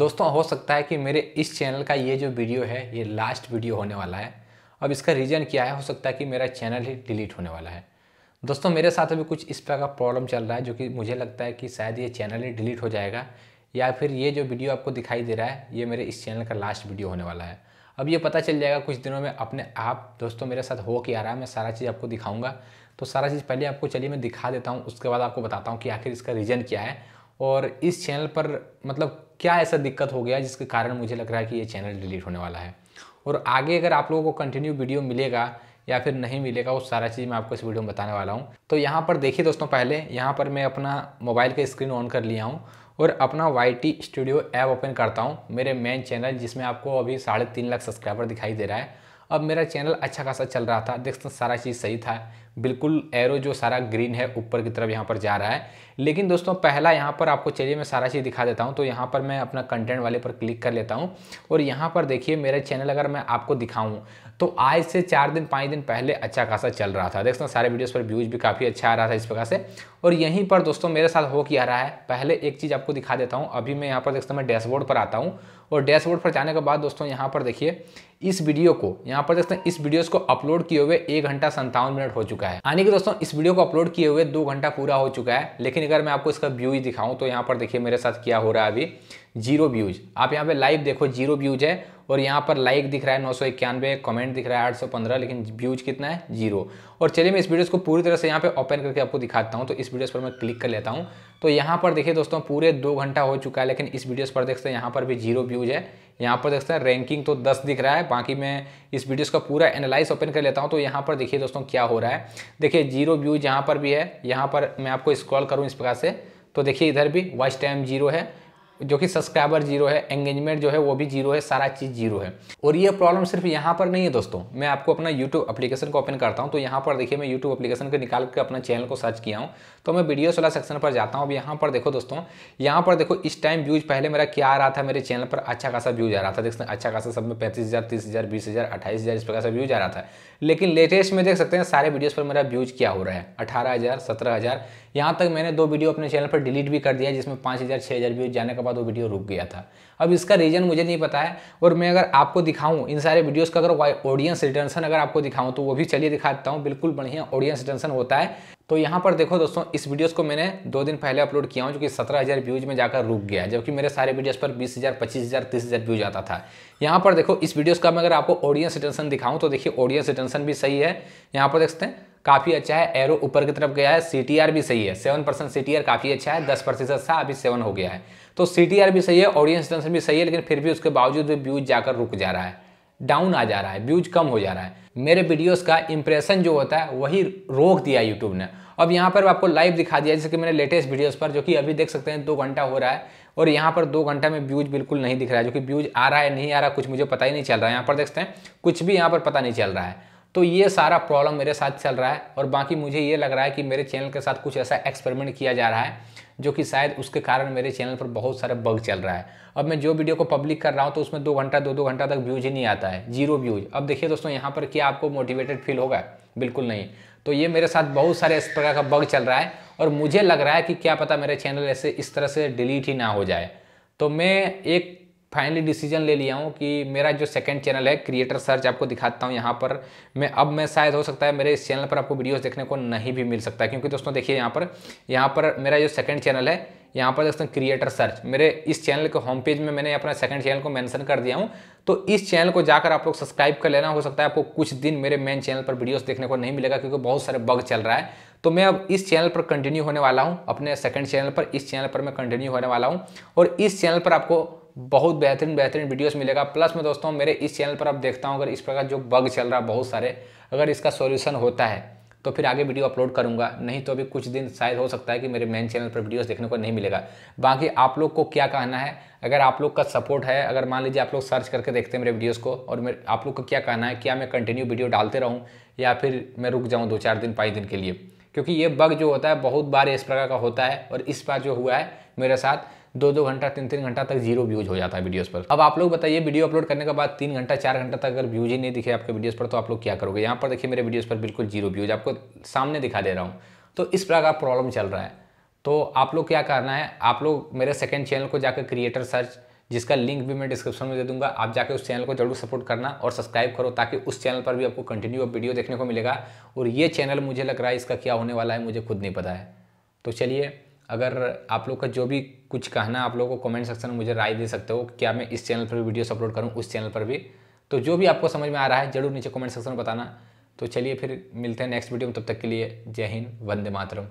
दोस्तों हो सकता है कि मेरे इस चैनल का ये जो वीडियो है ये लास्ट वीडियो होने वाला है अब इसका रीज़न क्या है हो सकता है कि मेरा चैनल ही डिलीट होने वाला है दोस्तों मेरे साथ अभी कुछ इस प्रकार का प्रॉब्लम चल रहा है जो कि मुझे लगता है कि शायद ये चैनल ही डिलीट हो जाएगा या फिर ये जो वीडियो आपको दिखाई दे रहा है ये मेरे इस चैनल का लास्ट वीडियो होने वाला है अब ये पता चल जाएगा कुछ दिनों में अपने आप दोस्तों मेरे साथ हो के आ रहा है मैं सारा चीज़ आपको दिखाऊंगा तो सारा चीज़ पहले आपको चलिए मैं दिखा देता हूँ उसके बाद आपको बताता हूँ कि आखिर इसका रीज़न क्या है और इस चैनल पर मतलब क्या ऐसा दिक्कत हो गया जिसके कारण मुझे लग रहा है कि ये चैनल डिलीट होने वाला है और आगे अगर आप लोगों को कंटिन्यू वीडियो मिलेगा या फिर नहीं मिलेगा वो सारा चीज़ मैं आपको इस वीडियो में बताने वाला हूँ तो यहाँ पर देखिए दोस्तों पहले यहाँ पर मैं अपना मोबाइल का स्क्रीन ऑन कर लिया हूँ और अपना Y T studio app open करता हूँ मेरे मेन चैनल जिसमें आपको अभी साढ़े तीन लाख सब्सक्राइबर दिखाई दे रहा है अब मेरा चैनल अच्छा खासा चल रहा था देख सारा चीज़ सही था बिल्कुल एरो जो सारा ग्रीन है ऊपर की तरफ यहाँ पर जा रहा है लेकिन दोस्तों पहला यहाँ पर आपको चलिए मैं सारा चीज़ दिखा देता हूँ तो यहाँ पर मैं अपना कंटेंट वाले पर क्लिक कर लेता हूँ और यहाँ पर देखिए मेरे चैनल अगर मैं आपको दिखाऊँ तो आज से चार दिन पाँच दिन पहले अच्छा खासा चल रहा था देखना सारे वीडियोज़ पर व्यूज़ भी काफ़ी अच्छा आ रहा था इस प्रकार से और यहीं पर दोस्तों मेरे साथ हो क्या रहा है पहले एक चीज़ आपको दिखा देता हूँ अभी मैं यहाँ पर देखता मैं डैशबोर्ड पर आता हूँ और डैशबोर्ड पर जाने के बाद दोस्तों यहाँ पर देखिए इस वीडियो को यहाँ पर देखते हैं इस वीडियोस को अपलोड किए हुए एक घंटा संतावन मिनट हो चुका चुका है यानी कि दोस्तों इस वीडियो को अपलोड किए हुए दो घंटा पूरा हो चुका है लेकिन अगर मैं आपको इसका व्यू ही दिखाऊं तो यहाँ पर देखिए मेरे साथ क्या हो रहा है अभी जीरो व्यूज आप यहाँ पे लाइव देखो जीरो व्यूज है और यहाँ पर लाइक दिख रहा है नौ सौ इक्यानवे कमेंट दिख रहा है आठ सौ पंद्रह लेकिन व्यूज कितना है जीरो और चलिए मैं इस वीडियोस को पूरी तरह से यहाँ पे ओपन करके आपको दिखाता हूँ तो इस वीडियोस पर मैं क्लिक कर लेता हूँ तो यहाँ पर देखिए दोस्तों पूरे दो घंटा हो चुका है लेकिन इस वीडियोज पर देखते हैं यहाँ पर भी जीरो व्यूज है यहाँ पर देखते हैं रैंकिंग तो दस दिख रहा है बाकी मैं इस वीडियोज का पूरा एनालाइज ओपन कर लेता हूँ तो यहाँ पर देखिए दोस्तों क्या हो रहा है देखिए जीरो व्यूज यहाँ पर भी है यहाँ पर मैं आपको स्क्रॉल करूँ इस प्रकार से तो देखिए इधर भी वॉइस टाइम जीरो है जो कि सब्सक्राइबर जीरो है एंगेजमेंट जो है वो भी जीरो है सारा चीज़ जीरो है और ये प्रॉब्लम सिर्फ यहाँ पर नहीं है दोस्तों मैं आपको अपना यूट्यूब अपलीकेशन को ओपन करता हूँ तो यहाँ पर देखिए मैं यूट्यूब अपलीकेशन को निकाल कर अपना चैनल को सर्च किया हूँ तो मैं वीडियोस वाला सेक्शन पर जाता हूँ अब यहाँ पर देखो दोस्तों यहाँ पर देखो इस टाइम व्यूज पहले मेरा क्या आ रहा था मेरे चैनल पर अच्छा खासा व्यूज आ रहा था देख सकते हैं अच्छा खासा सब में पैंतीस हज़ार तीस हज़ार बीस हज़ार अट्ठाईस हज़ार इस प्रकार से व्यूज आ रहा था लेकिन लेटेस्ट में देख सकते हैं सारे वीडियोज़ पर मेरा व्यूज क्या हो रहा है अठारह हज़ार सत्रह हज़ार यहाँ तक मैंने दो वीडियो अपने चैनल पर डिलीट भी कर दिया जिसमें पाँच हज़ार छः हज़ार व्यूज जाने के बाद वो वीडियो रुक गया था अब इसका रीज़न मुझे नहीं पता है और मैं अगर आपको दिखाऊँ इन सारे वीडियोज़ का अगर ऑडियंस रिटर्नसन अगर आपको दिखाऊँ तो वो भी चलिए दिखा देता हूँ बिल्कुल बढ़िया ऑडियंस रिटर्नसन होता है तो यहाँ पर देखो दोस्तों इस वीडियोस को मैंने दो दिन पहले अपलोड किया हूँ जो कि सत्रह हज़ार व्यूज में जाकर रुक गया जबकि मेरे सारे वीडियोस पर बीस हज़ार पच्चीस हज़ार तीस हज़ार व्यूज आता था यहाँ पर देखो इस वीडियोस का मैं अगर आपको ऑडियंस रिटेंशन दिखाऊँ तो देखिए ऑडियंस रिटेंशन भी सही है यहाँ पर देखते हैं काफ़ी अच्छा है एरो ऊपर की तरफ गया है सी भी सही है सेवन परसेंट सी काफ़ी अच्छा है दस प्रतिशत था अभी सेवन हो गया है तो सी भी सही है ऑडियंस टेंशन भी सही है लेकिन फिर भी उसके बावजूद भी व्यूज जाकर रुक जा रहा है डाउन आ जा रहा है व्यूज कम हो जा रहा है मेरे वीडियोस का इंप्रेशन जो होता है वही रोक दिया यूट्यूब ने अब यहाँ पर आपको लाइव दिखा दिया जैसे कि मैंने लेटेस्ट वीडियोस पर जो कि अभी देख सकते हैं दो घंटा हो रहा है और यहाँ पर दो घंटा में व्यूज बिल्कुल नहीं दिख रहा है जो कि व्यूज आ रहा है नहीं आ रहा कुछ मुझे पता ही नहीं चल रहा है यहाँ पर देखते हैं कुछ भी यहाँ पर पता नहीं चल रहा है तो ये सारा प्रॉब्लम मेरे साथ चल रहा है और बाकी मुझे ये लग रहा है कि मेरे चैनल के साथ कुछ ऐसा एक्सपेरिमेंट किया जा रहा है जो कि शायद उसके कारण मेरे चैनल पर बहुत सारे बग चल रहा है अब मैं जो वीडियो को पब्लिक कर रहा हूँ तो उसमें दो घंटा दो दो घंटा तक व्यूज ही नहीं आता है जीरो व्यूज अब देखिए दोस्तों यहाँ पर क्या आपको मोटिवेटेड फील होगा बिल्कुल नहीं तो ये मेरे साथ बहुत सारे इस प्रकार का बग चल रहा है और मुझे लग रहा है कि क्या पता मेरे चैनल ऐसे इस तरह से डिलीट ही ना हो जाए तो मैं एक फाइनली डिसीजन ले लिया हूँ कि मेरा जो सेकंड चैनल है क्रिएटर सर्च आपको दिखाता हूँ यहाँ पर मैं अब मैं शायद हो सकता है मेरे इस चैनल पर आपको वीडियोस देखने को नहीं भी मिल सकता क्योंकि दोस्तों देखिए यहाँ पर यहाँ पर मेरा जो सेकंड चैनल है यहाँ पर दोस्तों क्रिएटर सर्च मेरे इस चैनल के होम पेज में मैंने अपना सेकंड चैनल को मैंशन कर दिया हूँ तो इस चैनल को जाकर आप लोग सब्सक्राइब कर लेना हो सकता है आपको कुछ दिन मेरे मेन चैनल पर वीडियोज देखने को नहीं मिलेगा क्योंकि बहुत सारे बग चल रहा है तो मैं अब इस चैनल पर कंटिन्यू होने वाला हूँ अपने सेकंड चैनल पर इस चैनल पर मैं कंटिन्यू होने वाला हूँ और इस चैनल पर आपको बहुत बेहतरीन बेहतरीन वीडियोस मिलेगा प्लस में दोस्तों मेरे इस चैनल पर आप देखता हूँ अगर इस प्रकार जो बग चल रहा है बहुत सारे अगर इसका सोल्यूशन होता है तो फिर आगे वीडियो अपलोड करूंगा नहीं तो अभी कुछ दिन शायद हो सकता है कि मेरे मेन चैनल पर वीडियोज़ देखने को नहीं मिलेगा बाकी आप लोग को क्या कहना है अगर आप लोग का सपोर्ट है अगर मान लीजिए आप लोग सर्च करके देखते हैं मेरे वीडियोज़ को और मेरे आप लोग का क्या कहना है क्या मैं कंटिन्यू वीडियो डालते रहूँ या फिर मैं रुक जाऊँ दो चार दिन पाँच दिन के लिए क्योंकि ये बग जो होता है बहुत बार इस प्रकार का होता है और इस बार जो हुआ है मेरे साथ दो दो घंटा तीन तीन घंटा तक जीरो व्यूज हो जाता है वीडियोस पर अब आप लोग बताइए वीडियो अपलोड करने के बाद तीन घंटा चार घंटा तक अगर व्यूज ही नहीं दिखे आपके वीडियोस पर तो आप लोग क्या करोगे यहाँ पर देखिए मेरे वीडियोस पर बिल्कुल जीरो व्यूज आपको सामने दिखा दे रहा हूँ तो इस प्रकार का प्रॉब्लम चल रहा है तो आप लोग क्या करना है आप लोग मेरे सेकेंड चैनल को जाकर क्रिएटर सर्च जिसका लिंक भी मैं डिस्क्रिप्शन में दे दूंगा आप जाके उस चैनल को जरूर सपोर्ट करना और सब्सक्राइब करो ताकि उस चैनल पर भी आपको कंटिन्यू वीडियो देखने को मिलेगा और ये चैनल मुझे लग रहा है इसका क्या होने वाला है मुझे खुद नहीं पता है तो चलिए अगर आप लोग का जो भी कुछ कहना आप लोगों को कमेंट सेक्शन में मुझे राय दे सकते हो क्या मैं इस चैनल पर भी वीडियोस अपलोड करूँ उस चैनल पर भी तो जो भी आपको समझ में आ रहा है जरूर नीचे कमेंट सेक्शन में बताना तो चलिए फिर मिलते हैं नेक्स्ट वीडियो में तब तक के लिए जय हिंद वंदे मातरम